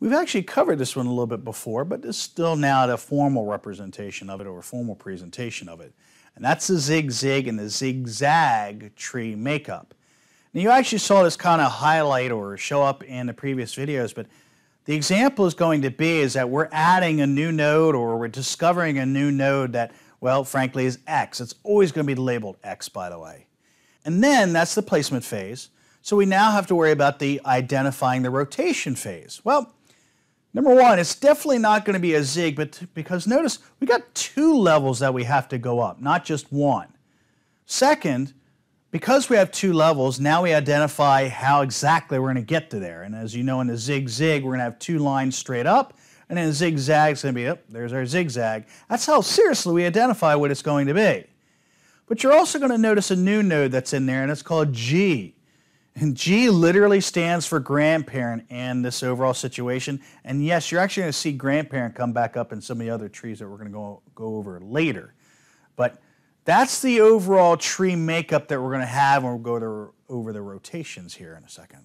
We've actually covered this one a little bit before, but it's still now the formal representation of it or formal presentation of it. And that's the zigzag and the zigzag tree makeup. Now you actually saw this kind of highlight or show up in the previous videos, but the example is going to be is that we're adding a new node or we're discovering a new node that, well, frankly is X. It's always going to be labeled X, by the way. And then that's the placement phase. So we now have to worry about the identifying the rotation phase. Well, Number one, it's definitely not going to be a zig, but because notice we got two levels that we have to go up, not just one. Second, because we have two levels, now we identify how exactly we're going to get to there. And as you know, in zig zigzag, we're going to have two lines straight up, and then a zigzag is going to be, oh, there's our zigzag. That's how seriously we identify what it's going to be. But you're also going to notice a new node that's in there, and it's called G. And G literally stands for grandparent and this overall situation. And yes, you're actually going to see grandparent come back up in some of the other trees that we're going to go, go over later. But that's the overall tree makeup that we're going to have when we go to, over the rotations here in a second.